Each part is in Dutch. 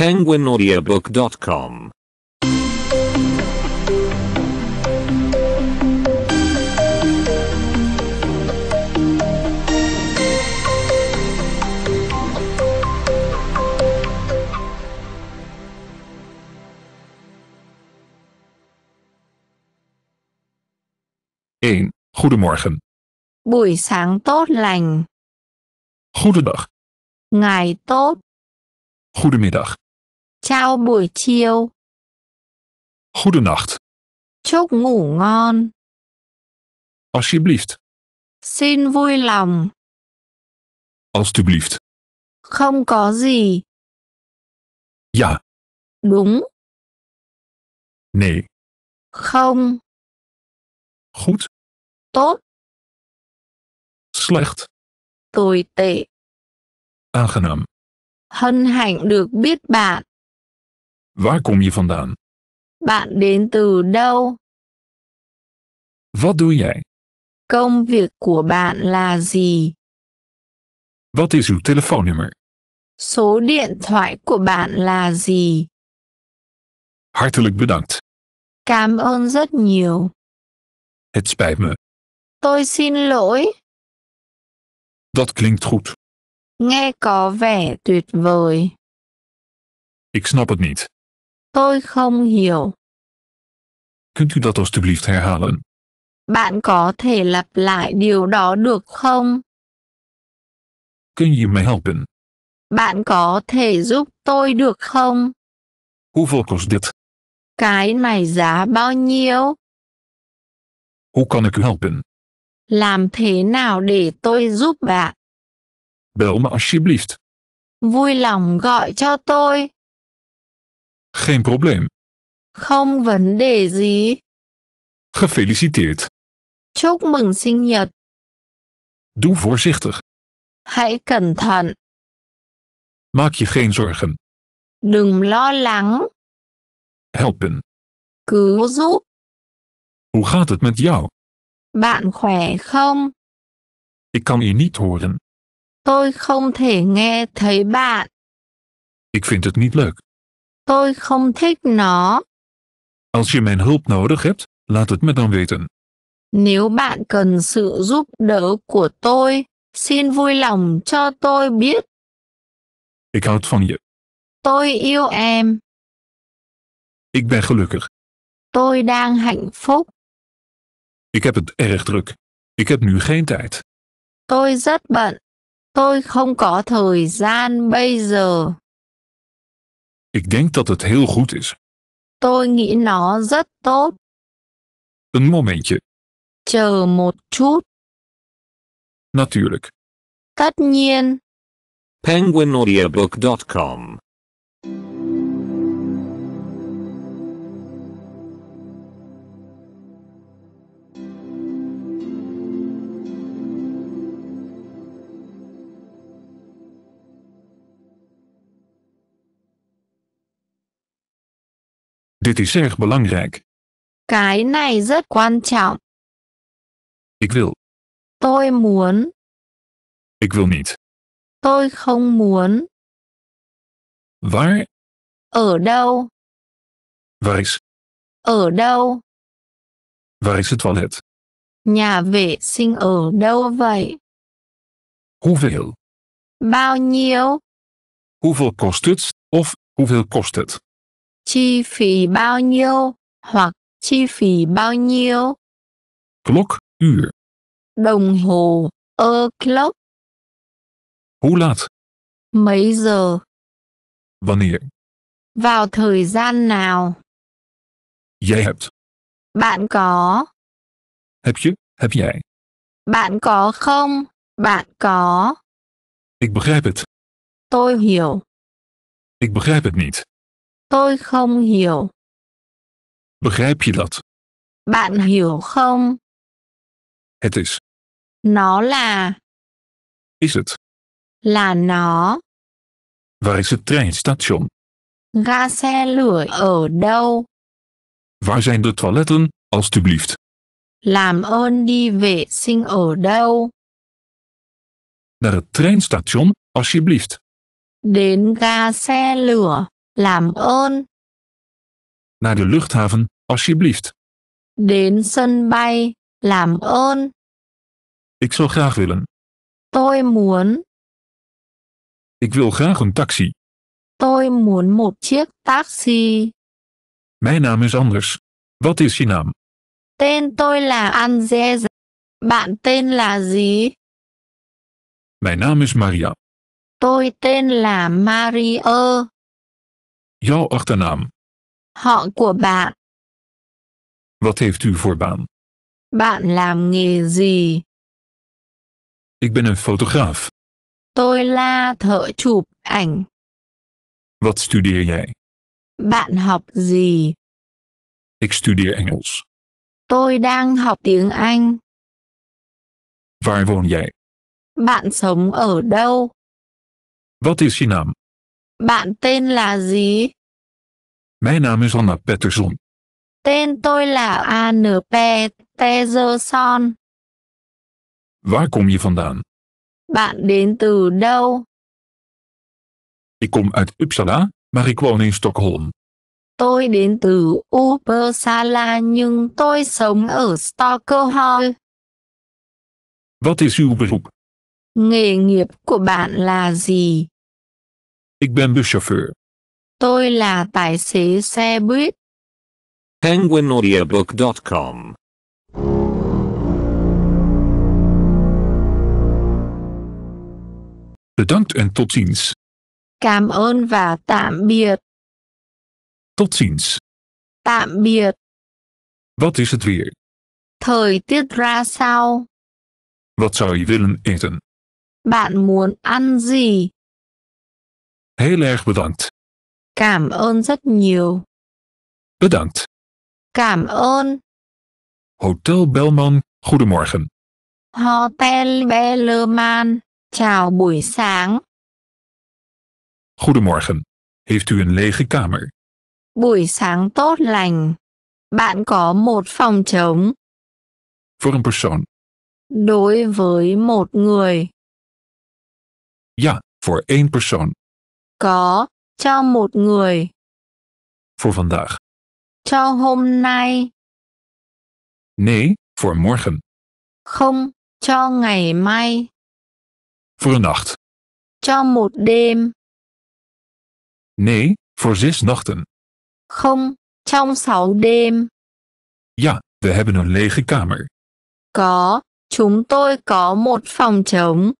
penguinaudiobook.com Goedemorgen. Buổi sáng tốt lành. Goedendag. Ngày tốt. Goedemiddag. Chào buổi chiều. Goede nacht. Chúc ngủ ngon. Alsjeblieft. Xin vui lòng. Alsjeblieft. Không có gì. Ja. Đúng. Nee. Không. Goed. Tốt. Slecht. Tồi tệ. Aangenaam. Hân hạnh được biết bạn. Waar kom je vandaan? Bạn đến từ đâu? Wat doe jij? Công việc của bạn là gì? Wat is uw telefoonnummer? Số điện thoại của bạn là gì? Hartelijk bedankt. Cảm ơn rất nhiều. Het spijt me. Tôi xin lỗi. Dat klinkt goed. Nghe có vẻ tuyệt vời. Ik snap het niet. Tôi không hiểu. Kunt u dat alstublieft herhalen? Bạn có thể lặp lại điều đó được không? Kun je mij helpen? Bạn có thể giúp tôi được không? Hoeveel kost dit? Cái này giá bao nhiêu? Hoe kan ik u helpen? Làm thế nào để tôi giúp bạn? Bel me alsjeblieft. Vui lòng gọi cho tôi. Geen probleem. Không vấn đề Gefeliciteerd. Chúc mừng sinh nhật. Doe voorzichtig. Hãy cẩn thận. Maak je geen zorgen. Đừng lo lắng. Helpen. Cứu giúp. Hoe gaat het met jou? Bạn khỏe không? Ik kan je niet horen. Tôi không thể nghe thấy bạn. Ik vind het niet leuk. Tôi không thích nó. Als je mijn hulp nodig hebt, laat het me dan weten. Nếu bạn cần sự giúp đỡ của tôi, xin vui lòng cho tôi biết. Ik houd van je. Tôi yêu em. Ik ben gelukkig. Tôi đang hạnh phúc. Ik heb het erg druk. Ik heb nu geen tijd. Tôi rất bận. Tôi không có thời gian bây giờ. Ik denk dat het heel goed is. Tôi nghĩ nó rất tốt. Een momentje. Chờ một chút. Natuurlijk. Tất nhiên. penguinaudiobook.com Dit is erg belangrijk. Cái này rất quan trọng. Ik wil. Tôi muốn. Ik wil niet. Tôi không muốn. Waar? Ở đâu? Waar is? Ở đâu? Waar is het toilet? Nhà vệ sinh ở đâu vậy? Hoeveel? Bao nhiêu? Hoeveel kost het, of hoeveel kost het? chi phí bao nhiêu hoặc chi phí bao nhiêu. clock uur. Đồng hồ, o'clock. Hoe laat? Mấy giờ? Wanneer? Vào thời gian nào? Jij hebt. Bạn có. Heb je, heb jij. Bạn có không? Bạn có. Ik begrijp het. Tôi hiểu. Ik begrijp het niet. Tôi không hiểu. Begrijp je dat? Bạn hiểu không? Het is. Nó là. Is het? Là nó. Waar is het treinstation? Ga xe lửa ở đâu? Waar zijn de toiletten, alstublieft? Làm ơn đi vệ sinh ở đâu? Naar het treinstation, alsjeblieft. Đến ga xe lửa. Làm Naar de luchthaven, alsjeblieft. Đến sân bay, làm ơn. Ik zou graag willen. Tôi muốn. Ik wil graag een taxi. Tôi muốn một chiếc taxi. Mijn naam is anders. Wat is je naam? Tên tôi là Anze. Bạn tên là gì? Mijn naam is Maria. Tôi tên là Maria. Jouw achternaam. Họ của bạn. Wat heeft u voor baan? Bạn làm nghề gì? Ik ben een fotograaf. Tôi là thợ chụp ảnh. Wat studeer jij? Bạn học gì? Ik studeer Engels. Tôi đang học tiếng Anh. Waar woon jij? Bạn sống ở đâu? Wat is je naam? Bạn tên là gì? Mijn naam is Anna Peterson. Tên tôi là Anne Peterson. Waar kom je vandaan? Bạn đến từ đâu? Ik kom uit Uppsala, maar ik woon in Stockholm. Tôi đến từ Uppsala nhưng tôi sống ở Stockholm. Wat is uw beroep? Nghề nghiệp của bạn là gì? Ik ben buschauffeur. Tôi là tài xế xe buýt. penguinaudiobook.com Bedankt en tot ziens. Cảm ơn và tạm biệt. Tot ziens. Tạm biệt. Wat is het weer? Thời tiết ra sao? Wat zou je willen eten? Bạn muốn ăn gì? Heel erg bedankt. Cảm ơn rất nhiều. Bedankt. Cảm ơn. Hotel Belman, goedemorgen. Hotel Bellman. chào buổi sáng. Goedemorgen. Heeft u een lege kamer? Buổi sáng tốt lành. Bạn có một phòng trống. Voor een persoon. Đối với một người. Ja, voor één persoon. Có, cho một người. Voor vandaag. Cho hôm nay. Nee, voor morgen. Không, cho ngày mai. Voor een nacht. Cho một đêm. Nee, voor zes nachten. Không, trong sáu đêm. Ja, we hebben een lege kamer. Có, chúng tôi có một phòng trống.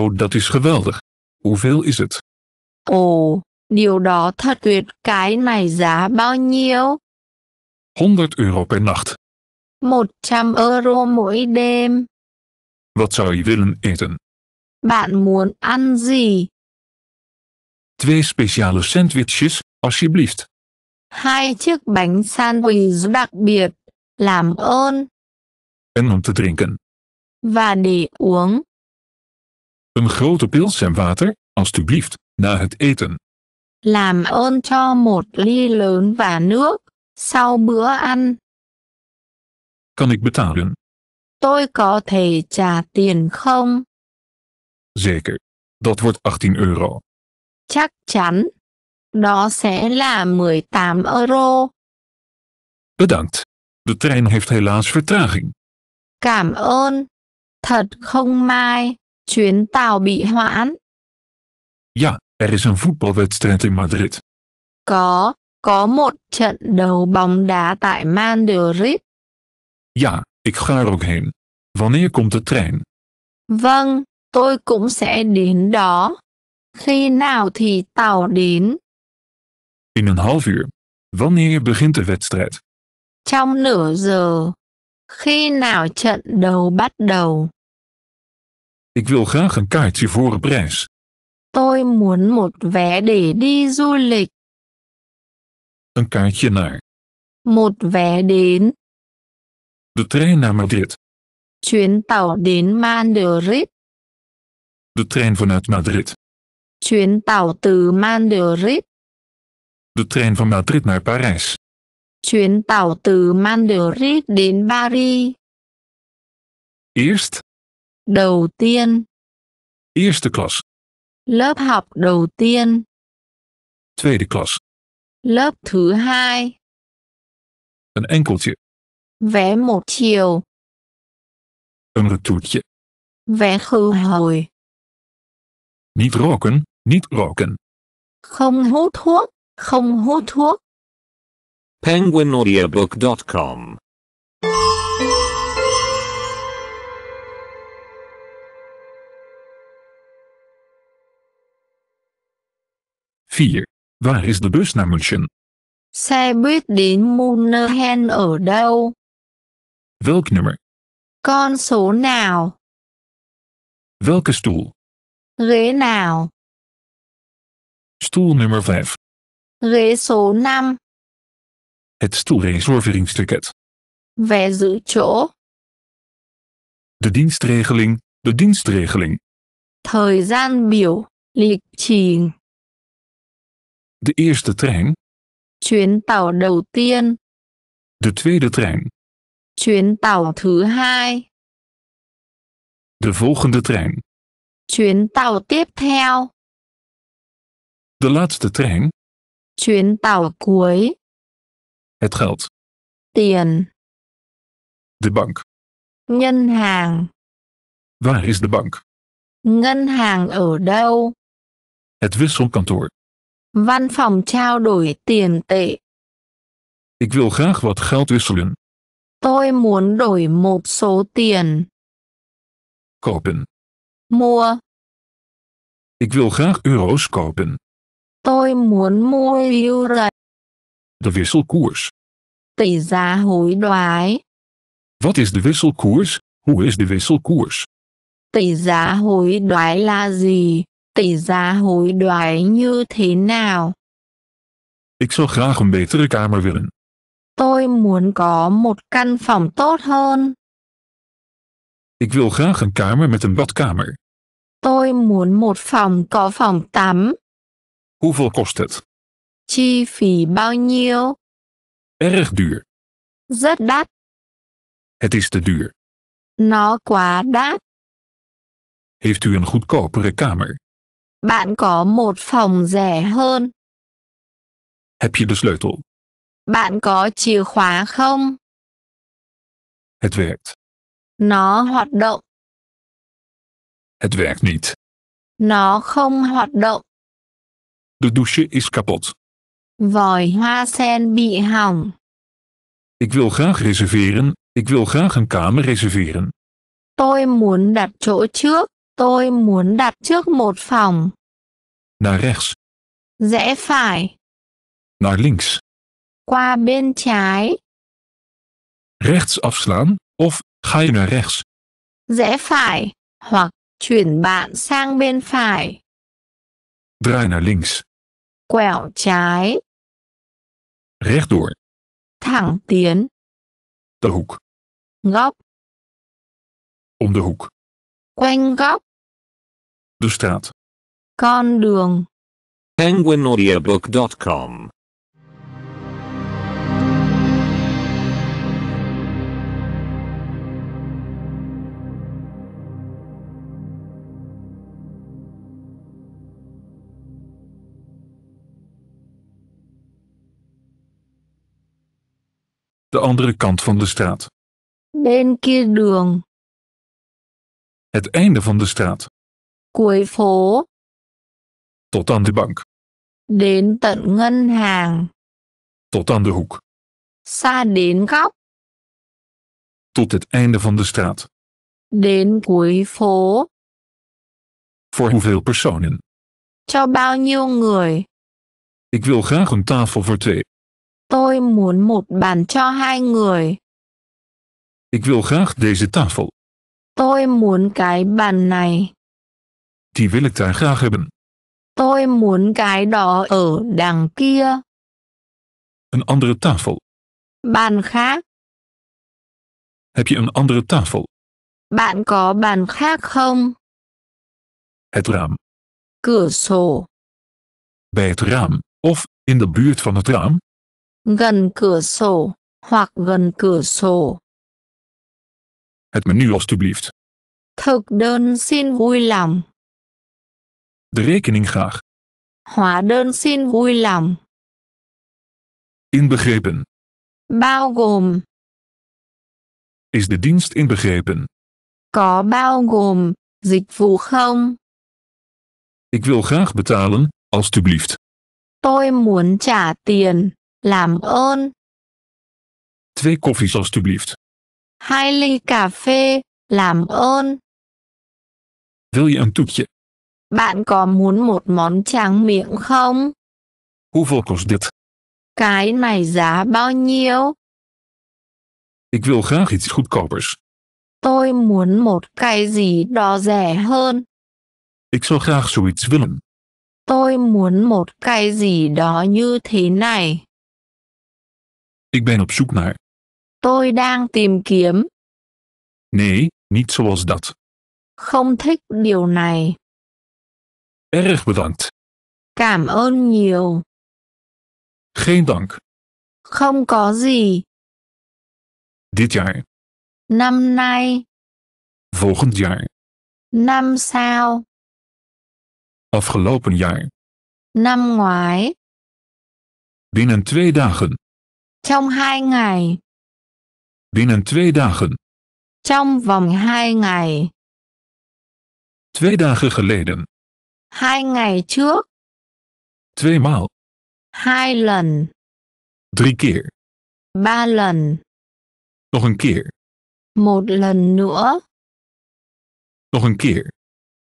Oh, dat is geweldig. Hoeveel is het? Ồ, điều đó thật tuyệt, cái này giá bao nhiêu? 100 euro per nacht. 100 euro mỗi đêm. Wat zou je willen eten? Bạn muốn ăn gì? Twee speciale sandwiches, alsjeblieft. Hai chiếc bánh sandwich đặc biệt, làm ơn. En om te drinken. Và để uống. Een grote pils en water, alstublieft, na het eten. Làm ơn cho một ly lớn và nước, sau bữa ăn. Kan ik betalen? Tôi có thể trả tiền không? Zeker. Dat wordt 18 euro. Chắc chắn. Đó sẽ là 18 euro. Bedankt. De trein heeft helaas vertraging. Cảm ơn. Thật không may. Chuyến tàu bị hoãn. Ja, er is een voetbalwedstrijd in Madrid. Có, có một trận đấu bóng đá tại Madrid. Ja, ik ga er ook heen. Wanneer komt de trein? Vâng, tôi cũng sẽ đến đó. Khi nào thì tàu đến? In een half uur. Wanneer begint de wedstrijd? Trong nửa giờ. Khi nào trận đấu bắt đầu? Ik wil graag een kaartje voor een prijs. Tôi muốn một vé để đi du lịch. Een kaartje naar. Một vé đến. De trein naar Madrid. Chuyến tàu đến Madrid. De trein vanuit Madrid. Chuyến tàu từ Madrid. De trein van Madrid naar Parijs. Chuyến tàu từ Madrid đến Paris. Eerst, đầu tiên eerste klas lớp học đầu tiên tweede klas lớp thứ hai een enkeltje vé một chiều een retourtje vé khứ hồi niet roken niet roken không hút thuốc không hút thuốc penguinaudiobook.com 4. Waar is de bus naar München? Xe buýt đến München ở đâu? Welk nummer? Con số nào? Welke stoel? Ghế nào? Stoel nummer 5. Ghế số 5. Het stoelreserveringsticket. Vé giữ chỗ. De dienstregeling, de dienstregeling. Thời gian biểu, lịch trình. De eerste trein. Chuyến tàu đầu tiên. De tweede trein. Chuyến tàu thứ hai. De volgende trein. Chuyến tàu tiếp theo. De laatste trein. Chuyến tàu cuối. Het geld. Tiền. De bank. Ngân hàng. Waar is de bank? Ngân hàng ở đâu? Het wisselkantoor. Văn phòng trao đổi tiền tệ. Ik wil graag wat geld wisselen. Tôi muốn đổi một số tiền. Kopen. Mua. Ik wil graag euro's kopen. Tôi muốn mua euro. De wisselkoers. Tỷ giá hối đoái. Wat is de wisselkoers? Hoe is de wisselkoers? Tỷ giá hối đoái là gì? tỷ giá hối đoái như thế nào? Ik zou graag een betere kamer willen. Tôi muốn có một căn phòng tốt hơn. Ik wil graag een kamer met een badkamer. Tôi muốn một phòng có phòng tắm. Hoeveel kost het? Chi phí bao nhiêu? Erg duur. Rất đắt. Het is te duur. Nó quá đắt. Heeft u een goedkopere kamer? Bạn có một phòng rẻ hơn. Heb je de sleutel? Bạn có chìa khóa không? Het werkt. Nó hoạt động. Het werkt niet. Nó không hoạt động. De douche is kapot. Vòi hoa sen bị hỏng. Ik wil graag reserveren. Ik wil graag een kamer reserveren. Tôi muốn đặt chỗ trước. Tôi muốn đặt trước một phòng. Naar rechts. Rẽ phải. Naar links. Qua bên trái. Rechts afslaan, of ga je naar rechts. Rẽ phải, hoặc chuyển bạn sang bên phải. Draai naar links. Quẹo trái. Rechtdoor. Thẳng tiến. De hoek. Góc. Om de hoek. Quanh góc. De straat. Con đường. PenguinAudiobook.com De andere kant van de straat. Bên kia đường. Het einde van de straat. Cuối phố. Tot aan de bank. Đến tận ngân hàng. Tot aan de hoek. Xa đến góc. Tot het einde van de straat. Đến cuối phố. Voor hoeveel personen? Cho bao nhiêu người? Ik wil graag een tafel voor twee. Tôi muốn một bàn cho hai người. Ik wil graag deze tafel. Tôi muốn cái bàn này. Die wil ik daar graag hebben. Tôi muốn cái đó ở đằng kia. Een andere tafel. Bàn khác. Heb je een andere tafel? Bạn có bàn khác không? Het raam. Cửa Bij het raam, of in de buurt van het raam? Gần cửa sổ, hoặc gần cửa sổ. Het menu alstublieft. Thực đơn xin vui lòng. De rekening graag. Hóa đơn xin vui lòng. Inbegrepen. Bao gồm. Is de dienst inbegrepen? Có bao gồm dịch vụ không? Ik wil graag betalen, alstublieft. Tôi muốn trả tiền, làm ơn. Twee koffies alstublieft. Hai ly cà phê, làm ơn. Wil je een toetje? Bạn có muốn một món tráng miệng không? Hoeveel kost dit? Cái này giá bao nhiêu? Ik wil graag iets goedkopers. Tôi muốn một cái gì đó rẻ hơn. Ik zou graag zoiets willen. Tôi muốn một cái gì đó như thế này. Ik ben op zoek naar Tôi đang tìm kiếm. Nee, niet zoals dat. Không thích điều này. Erg bedankt. Cảm ơn nhiều. Geen dank. Không có gì. Dit jaar. Năm nay. Volgend jaar. Năm sau. Afgelopen jaar. Năm ngoái. Binnen twee dagen. Trong hai ngày. Binnen twee dagen. Trong vòng hai ngày. Twee dagen geleden. Hai ngày trước. Tweemaal. Hai lần. Drie keer. Ba lần. Nog een keer. Một lần nữa. Nog een keer.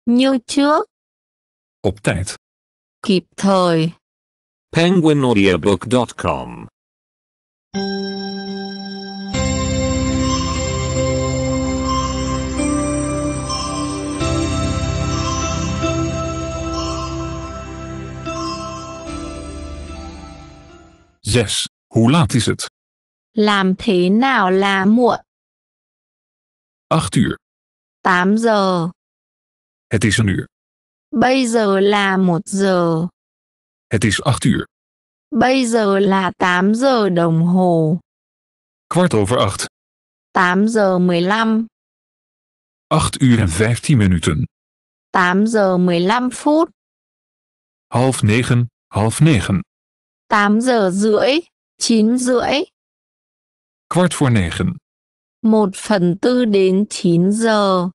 Như trước. Op tijd. Kịp thời. penguinaudiobook.com 6. Hoe laat is het? Làm thế nào là muộn? 8 uur. 8 giờ. Het is een uur. Bây giờ là 1 giờ. Het is 8 uur. Bây giờ là 8 giờ đồng hồ. Kwart over 8. 8 giờ 15. 8 uur en 15 minuten. 8 giờ 15 phút. Half negen. half negen. 8 giờ rưỡi, 9 rưỡi. Kwart voor negen. 1 phần tư đến 9 giờ.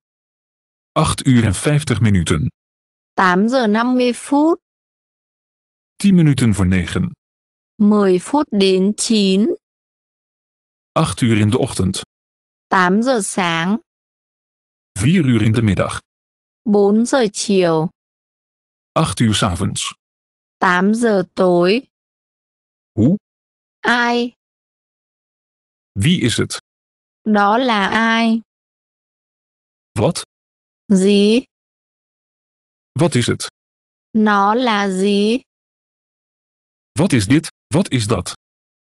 8 uur en 50 minuten. 8 giờ 50 phút. 10 minuten voor 9. 10 phút đến 9. 8 uur in de ochtend. 8 giờ sáng. 4 uur in de middag. 4 giờ chiều. 8 uur s avonds. 8 giờ tối. Hoe? Ai? Wie is het? Đó là ai? Wat? Gì? Wat is het? Nó là gì? Wat is dit? Wat is dat?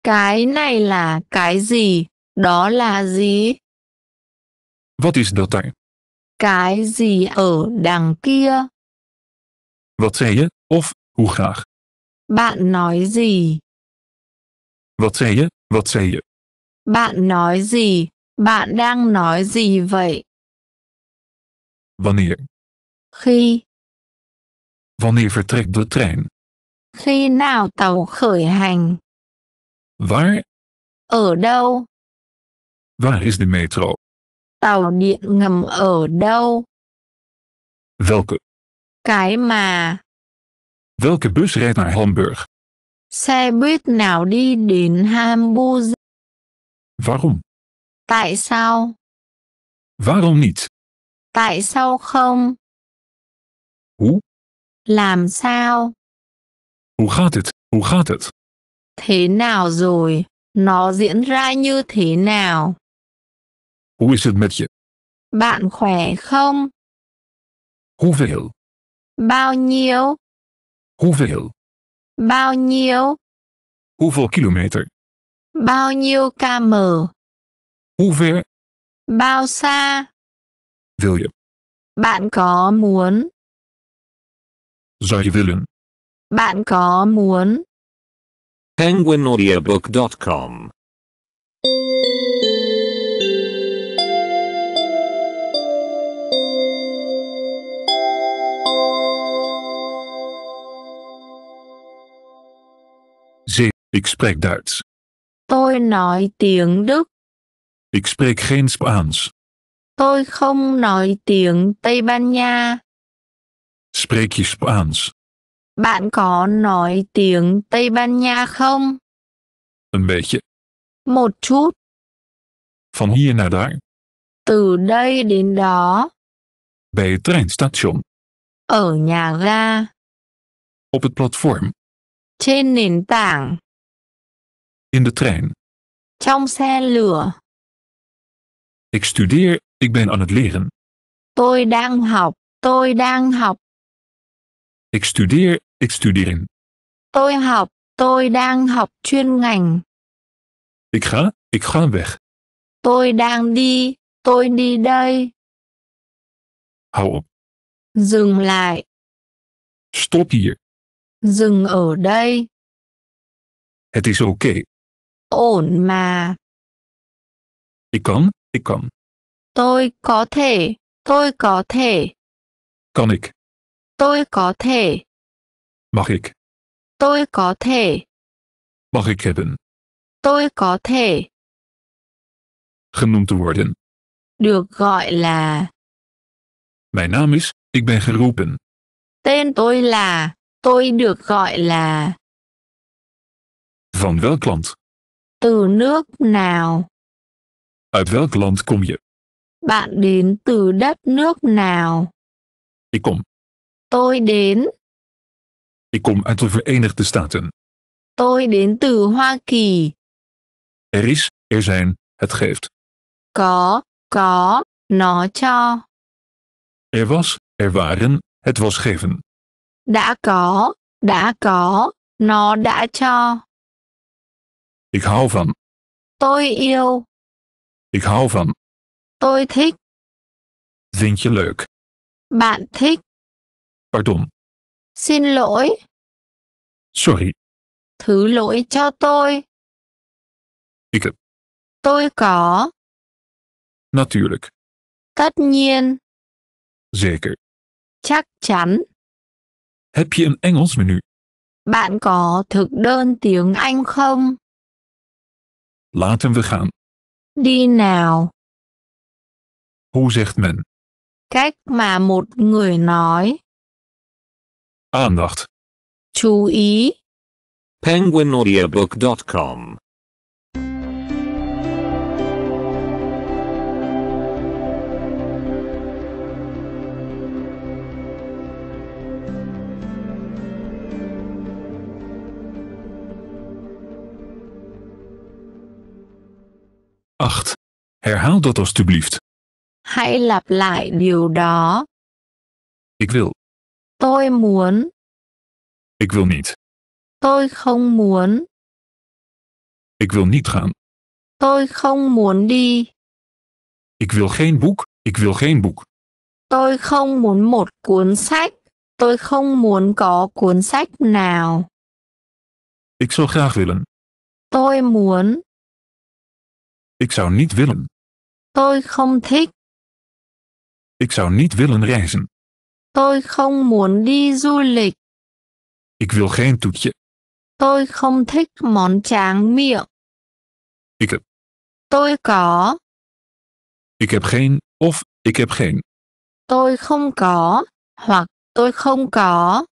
Cái này là cái gì? Đó là gì? Wat is dat daar? Cái gì ở đằng kia? Wat zei je? Of, hoe graag? Bạn nói gì? Wat zei je? Wat zei je? Bạn nói gì? Bạn đang nói gì vậy? Wanneer? Khi. Wanneer vertrekt de trein? Khi nào tàu khởi hành? Waar? Ở đâu? Waar is de metro? Tàu điện ngầm ở đâu? Welke? Cái mà. Welke bus rijdt naar Hamburg? Xe buýt nào đi đến Hamburg? Warum? Tại sao? Warum niet? Tại sao không? Hoe? Làm sao? Hoe gaat het? Hoe gaat het? Thế nào rồi? Nó diễn ra như thế nào? Hoe is het met je? Bạn khỏe không? Hoeveel? Bao nhiêu? Hoeveel? Bao nhiêu? Hoeveel kilometer? Bao nhiêu km? Hoe ver? Bao xa? Wil je? Bạn có muốn? Zou je willen? Bạn có muốn? Penguinaudiobook.com Ik spreek Duits. Tôi nói tiếng Đức. Ik spreek geen Spaans. Tôi không nói tiếng Tây Ban Nha. Spreek je Spaans? Bạn có nói tiếng Tây Ban Nha không? Een beetje. Một chút. Van hier naar daar. Từ đây đến đó. Bij het treinstation. Ở nhà ga. Op het platform. Trên nền tảng. In de trein. Trong xe lửa. Ik studeer, ik ben aan het leren. Tôi đang học, tôi đang học. Ik studeer, ik studeer in. Tôi học, tôi đang học chuyên ngành. Ik ga, ik ga weg. Tôi đang đi, tôi đi đây. Hou op. Dừng lại. Stop hier. Dừng ở đây. Het is oké ổn mà. Ik kan, ik kan. Tôi có thể, tôi có thể. Kan ik. Tôi có thể. Mag ik. Tôi có thể. Mag ik hebben. Tôi có thể. Genoemd te worden. Được gọi là. Mijn naam is, ik ben geroepen. Tên tôi là, tôi được gọi là. Van welk land? từ nước nào? Uit welk land kom je? Bạn đến từ đất nước nào? Ik kom. Tôi đến. Ik kom uit de Verenigde Staten. Tôi đến từ Hoa Kỳ. Er is, er zijn, het geeft. Có, có, nó cho. Er was, er waren, het was geven. Đã có, đã có, nó đã cho. Ik hou van. Tôi yêu. Ik hou van. Tôi thích. Vind je leuk? Bạn thích. Pardon. Xin lỗi. Sorry. Thứ lỗi cho tôi. Ik heb. Tôi có. Natuurlijk. Tất nhiên. Zeker. Chắc chắn. Heb je een Engels menu? Bạn có thực đơn tiếng Anh không? Laten we gaan. Die nou. Hoe zegt men? Kijk, mà một người nói. Aandacht. Chú ý. Penguinaudiobook.com 8. Herhaal dat alstublieft. Hãy lặp lại điều đó. Ik wil. Tôi muốn. Ik wil niet. Tôi không muốn. Ik wil niet gaan. Tôi không muốn đi. Ik wil geen boek, ik wil geen boek. Tôi không muốn một cuốn sách. Tôi không muốn có cuốn sách nào. Ik zou graag willen. Tôi muốn. Ik zou niet willen. Tôi không thích. Ik zou niet willen reizen. Tôi không muốn đi du Ik wil geen toetje. Tôi không thích món tráng miệng. Ik heb. Tôi có. Ik heb geen, of, ik heb geen. Tôi không có, hoặc tôi không có.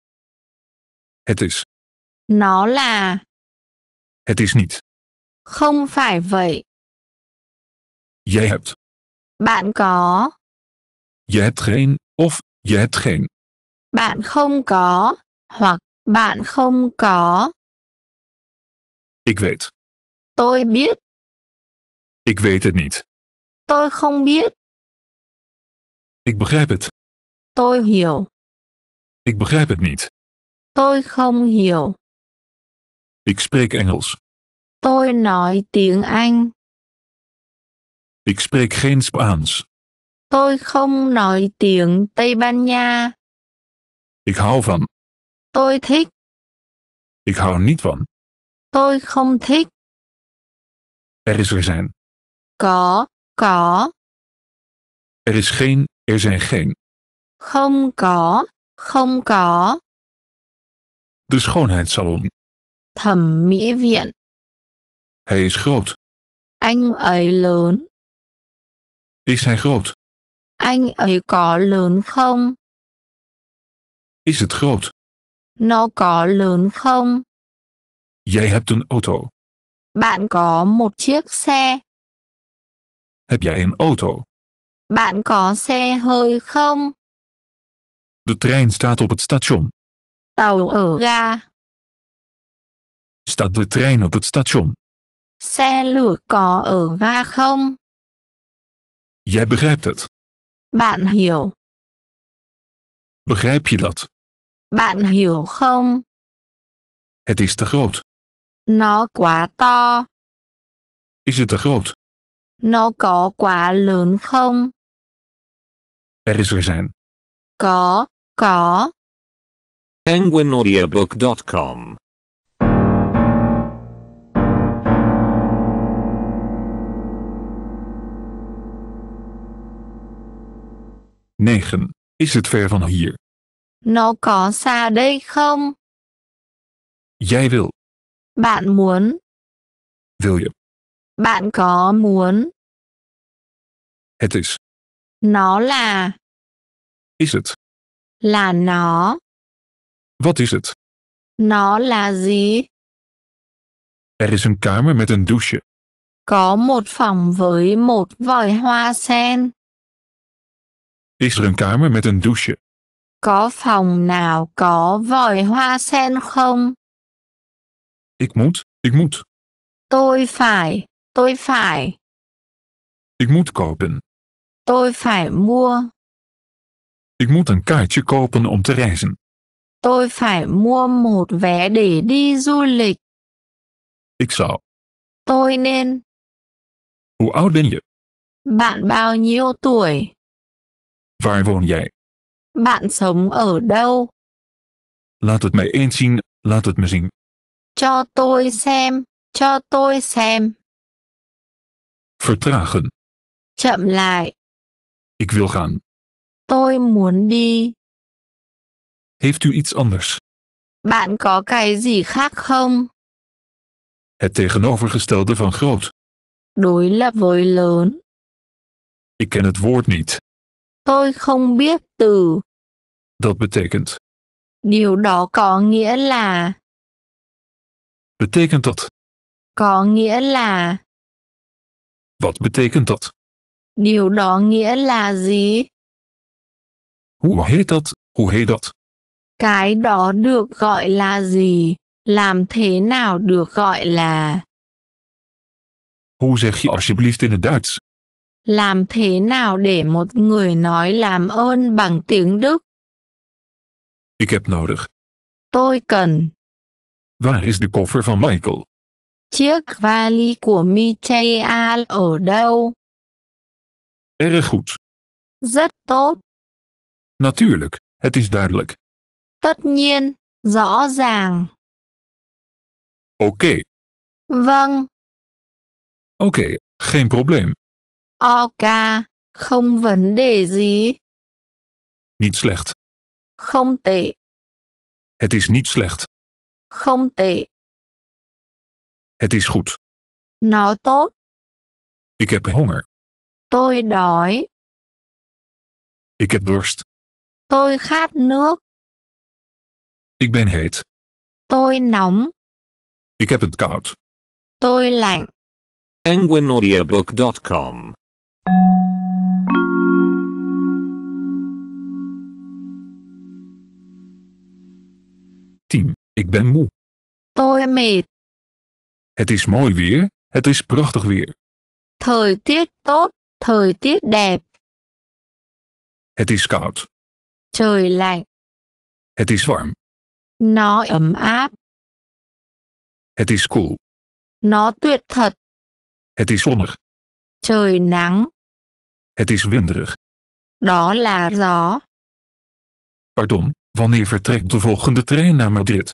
Het is. Nó là. Het is niet. Không phải vậy. Je hebt. Bạn có. Je hebt geen, of, je hebt geen. Bạn không có, hoặc, bạn không có. Ik weet. Tôi biết. Ik weet het niet. Tôi không biết. Ik begrijp het. Tôi hiểu. Ik begrijp het niet. Tôi không hiểu. Ik spreek Engels. Tôi nói tiếng Anh. Ik spreek geen Spaans. Tôi không nói tiếng Tây Ban Nha. Ik hou van. Tôi thích. Ik hou niet van. Tôi không thích. Er is er zijn. Có, có. Er is geen, er zijn geen. Không có, không có. De schoonheidssalon. Thẩm mỹ viện. Hij is groot. Anh ấy lớn. Is hij groot? Anh ấy có lớn không? Is het groot? Nó có lớn không? Jij hebt een auto. Bạn có một chiếc xe. Heb jij een auto? Bạn có xe hơi không? De trein staat op het station. Tàu ở ga. Staat de trein op het station? Xe lửa có ở ga không? Jij begrijpt het. Bạn hiểu. Begrijp je dat? Bạn hiểu không? Het is te groot. Nó quá to. Is het te groot? Nó có quá lớn không? Er is er zijn. Có, có. Penguinaudiobook.com 9. Is het ver van hier? Nó có xa đây không? Jij wil. Bạn muốn. Wil je? Bạn có muốn. Het is. Nó là. Is het? Là nó. Wat is het? Nó là gì? Er is een kamer met een douche. Có một phòng với một vòi hoa sen. Is er een kamer met een douche? Có phòng nào có vòi hoa sen không? Ik moet, ik moet. Tôi phải, tôi phải. Ik moet kopen. Tôi phải mua. Ik moet een kaartje kopen om te reizen. Tôi phải mua một vé để đi du lịch. Ik zou. Tôi nên. Hoe oud ben je? Bạn bao nhiêu tuổi? Waar woon jij? Bạn sống ở đâu? Laat het mij eens zien, laat het me zien. Cho tôi xem, cho tôi xem. Vertragen. Chậm lại. Ik wil gaan. Tôi muốn đi. Heeft u iets anders? Bạn có cái gì khác không? Het tegenovergestelde van groot. Đối lập với lớn. Ik ken het woord niet. Dat betekent. Điều đó có nghĩa là. Betekent dat? Có nghĩa là. Wat betekent dat? Điều đó nghĩa là gì? Hoe heet dat? Hoe heet dat? Cái đó được gọi là gì? Làm thế nào được gọi là? Hoe zeg je alsjeblieft in het Duits? làm thế nào để một người nói làm ơn bằng tiếng Đức? Ik heb nodig. Tôi cần. Waar is de koffer van Michael? Chiếc vali của Michael ở đâu? Erg goed. Rất tốt. Natuurlijk, het is duidelijk. Tất nhiên, rõ ràng. Oké. Okay. Vâng. Oké, okay, geen probleem. Oké, ca, không vấn Niet slecht. Không tệ. Het is niet slecht. Không tệ. Het is goed. Nó tốt. Ik heb honger. Tôi đói. Ik heb dorst. Tôi khát nước. Ik ben heet. Tôi nóng. Ik heb het koud. Tôi lạnh. Enguinaudiabook.com Ik ben moe. Tôi mệt. Het is mooi weer, het is prachtig weer. Thời tiết tốt, thời tiết đẹp. Het is koud. Trời lạnh. Het is warm. Nó ấm áp. Het is cool. Nó tuyệt thật. Het is zonnig. Trời nắng. Het is winderig. Đó là gió. Pardon, wanneer vertrekt de volgende trein naar Madrid?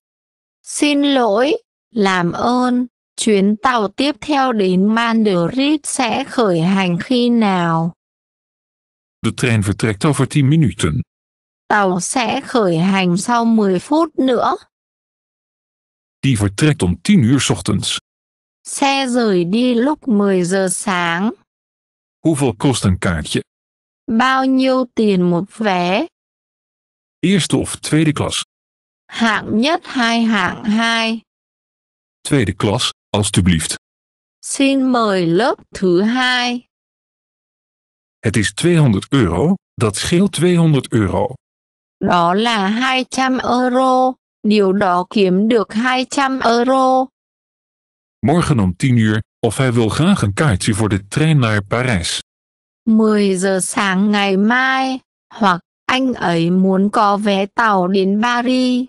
Xin lỗi, làm ơn, chuyến tàu tiếp theo đến Madrid sẽ khởi hành khi nào? De trein vertrekt over 10 minuten. Tàu sẽ khởi hành sau 10 phút nữa. Die vertrekt om 10 uur ochtends. Xe rời đi lúc 10 giờ sáng. Hoeveel kost een kaartje? Bao nhiêu tiền một vé? Eerste of tweede klas? hạng nhất hai hạng hai. Tweede klas, alstublieft. Xin mời lớp thứ hai. Het is 200 euro, dat scheelt 200 euro. Đó là 200 euro, điều đó kiếm được 200 euro. Morgen om 10 uur, of hij wil graag een kaartje voor de trein naar Parijs. 10 giờ sáng ngày mai, hoặc anh ấy muốn có vé tàu đến Paris.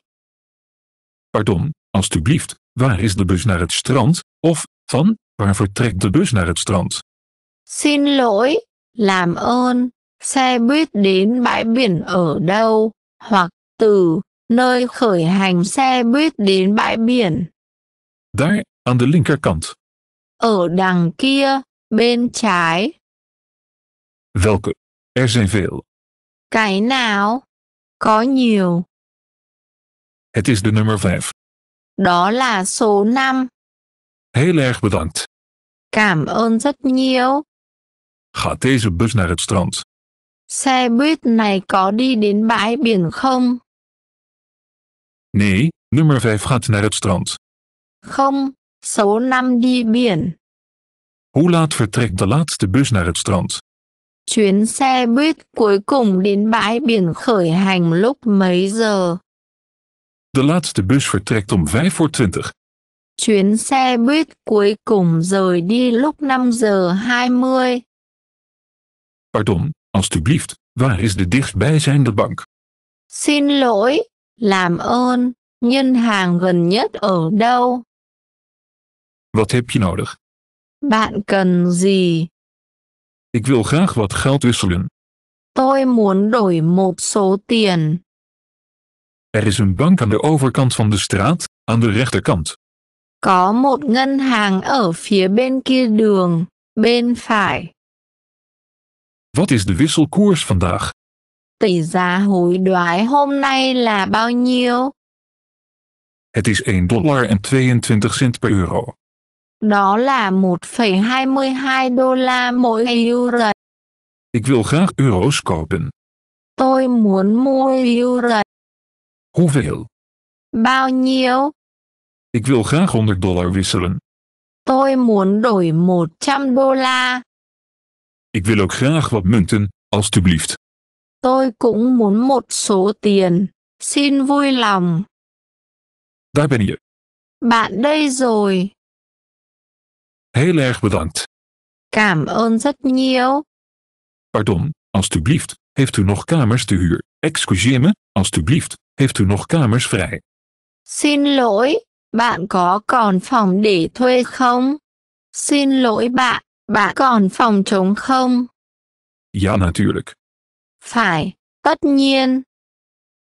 Pardon, alstublieft, waar is de bus naar het strand? Of, van, waar vertrekt de bus naar het strand? Xin lỗi, làm ơn, xe buýt đến bãi biển ở đâu? Hoặc từ, nơi khởi hành xe buýt đến bãi biển. Daar, aan de linkerkant. Ở đằng kia, bên trái. Welke? Er zijn veel. Cái nào? Có nhiều. Het is de nummer 5. Đó là số 5. Heel erg bedankt. Cảm ơn rất nhiều. Gaat deze bus naar het strand? Xe buýt này có đi đến bãi biển không? Nee, nummer 5 gaat naar het strand. Không, số 5 đi biển. Hoe laat vertrekt de laatste bus naar het strand? Chuyến xe buýt cuối cùng đến bãi biển khởi hành lúc mấy giờ? De laatste bus vertrekt om 5 voor 20. Chuyến xe buýt cuối cùng rời đi lúc 5 giờ 20. Pardon, alstublieft, waar is de dichtstbijzijnde bank? Xin lỗi, làm ơn, ngân hàng gần nhất ở đâu? Wat heb je nodig? Bạn cần gì? Ik wil graag wat geld wisselen. Tôi muốn đổi một số tiền. Er is een bank aan de overkant van de straat, aan de rechterkant. Có một ngân hàng ở phía bên kia đường, bên phải. Wat is de wisselkoers vandaag? Tỷ giá hối đoái hôm nay là bao nhiêu? Het is 1 dollar en 22 cent per euro. Đó là 1,22 đô la mỗi euro. Ik wil graag euro's kopen. Tôi muốn mua euro. Hoeveel? Bao nhiêu? Ik wil graag 100 dollar wisselen. Tôi muốn đổi 100 đô la. Ik wil ook graag wat munten, alstublieft. Tôi cũng muốn một số tiền. Xin vui lòng. Daar ben je. Bạn đây rồi. Heel erg bedankt. Cảm ơn rất nhiều. Pardon, alstublieft. Heeft u nog kamers te huur? Excuseer me, alstublieft. Heeft u nog kamers vrij? Xin lỗi, bạn có còn phòng để thuê không? Xin lỗi bạn, bạn còn phòng trống không? Ja, natuurlijk. Phải, tất nhiên.